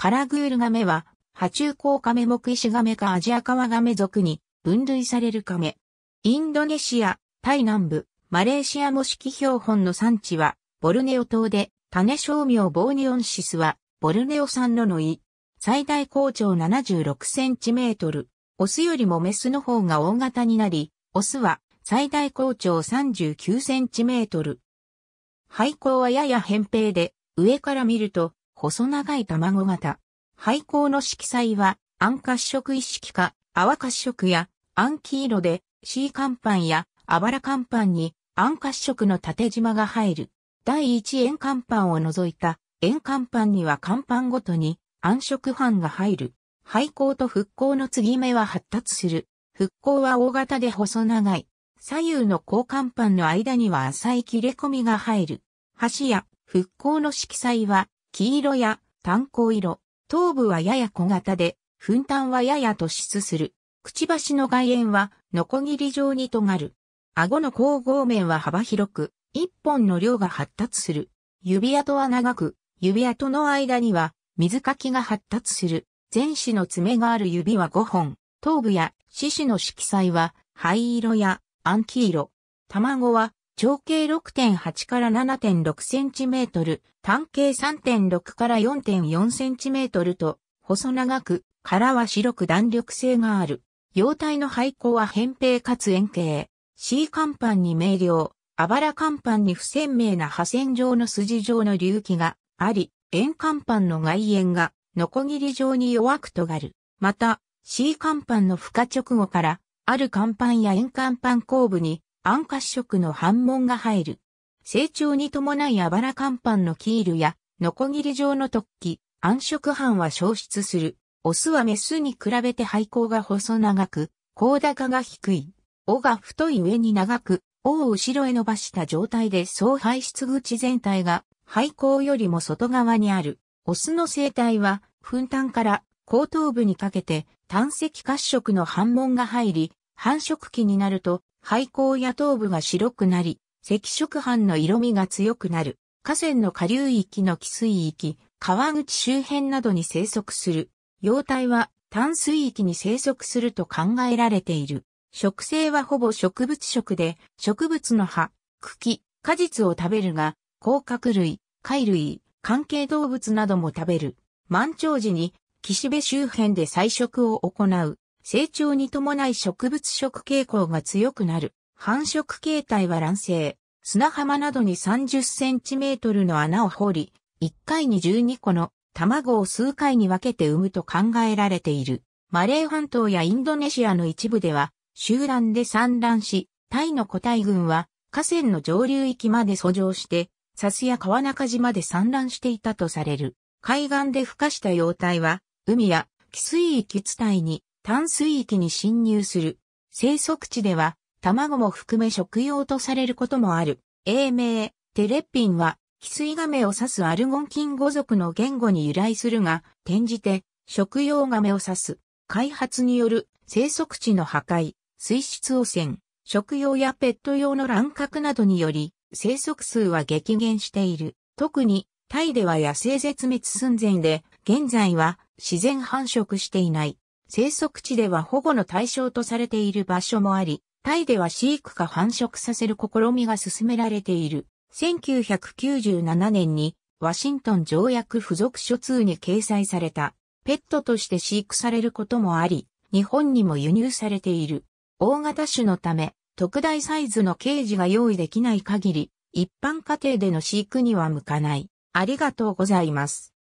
カラグールガメは、爬虫甲カメ目石ガメかアジアカワガメ属に分類されるカメ。インドネシア、タイ南部、マレーシア模式標本の産地は、ボルネオ島で、種商名ボーニオンシスは、ボルネオ産ののい。最大高長76センチメートル。オスよりもメスの方が大型になり、オスは最大高長39センチメートル。肺光はやや扁平で、上から見ると細長い卵型。廃校の色彩は、暗褐色意識か、泡褐色や、暗黄色で、C 甲板や、あばら甲板に、暗褐色の縦縞が入る。第一円甲板を除いた、円甲板には甲板ごとに、暗色版が入る。廃校と復興の継ぎ目は発達する。復興は大型で細長い。左右の交換板の間には浅い切れ込みが入る。橋や復興の色彩は黄色や炭鉱色、頭部はやや小型で、粉炭はやや突出する。くちばしの外縁は、ノコギリ状に尖る。顎の後合面は幅広く、一本の量が発達する。指跡は長く、指跡の間には、水かきが発達する。前肢の爪がある指は5本。頭部や四肢の色彩は、灰色や暗黄色。卵は長径6.8から7.6センチメートル、単径3.6から4.4センチメートルと、細長く、殻は白く弾力性がある。様体の廃校は扁平かつ円形。C 甲板に明瞭、あばら甲板に不鮮明な破線状の筋状の隆起があり、円甲板の外縁が、ノコギリ状に弱く尖る。また、C 甲板の孵化直後から、ある甲板や円甲板後部に、暗褐色の斑紋が入る。成長に伴いあばら乾板のキールや、ノコギリ状の突起、暗色斑は消失する。オスはメスに比べて肺甲が細長く、高高が低い。尾が太い上に長く、尾を後ろへ伸ばした状態で総排出口全体が肺甲よりも外側にある。オスの生態は、粉炭から後頭部にかけて、炭石褐色の斑紋が入り、繁殖期になると廃校や頭部が白くなり、赤色斑の色味が強くなる。河川の下流域の汽水域、川口周辺などに生息する。幼体は淡水域に生息すると考えられている。食性はほぼ植物食で、植物の葉、茎、果実を食べるが、甲殻類、貝類、関係動物なども食べる。満潮時に岸辺周辺で採食を行う。成長に伴い植物食傾向が強くなる。繁殖形態は卵生。砂浜などに30センチメートルの穴を掘り、1回に12個の卵を数回に分けて産むと考えられている。マレー半島やインドネシアの一部では、集団で産卵し、タイの個体群は河川の上流域まで遡上して、サスや川中島で産卵していたとされる。海岸で孵化した幼体は、海や汽水域地帯に淡水域に侵入する。生息地では、卵も含め食用とされることもある。英名、テレッピンは、キスイガメを指すアルゴン菌語族の言語に由来するが、転じて、食用ガメを指す。開発による生息地の破壊、水質汚染、食用やペット用の乱獲などにより、生息数は激減している。特に、タイでは野生絶滅寸前で、現在は自然繁殖していない。生息地では保護の対象とされている場所もあり、タイでは飼育か繁殖させる試みが進められている。1997年にワシントン条約付属書通に掲載されたペットとして飼育されることもあり、日本にも輸入されている。大型種のため、特大サイズのケージが用意できない限り、一般家庭での飼育には向かない。ありがとうございます。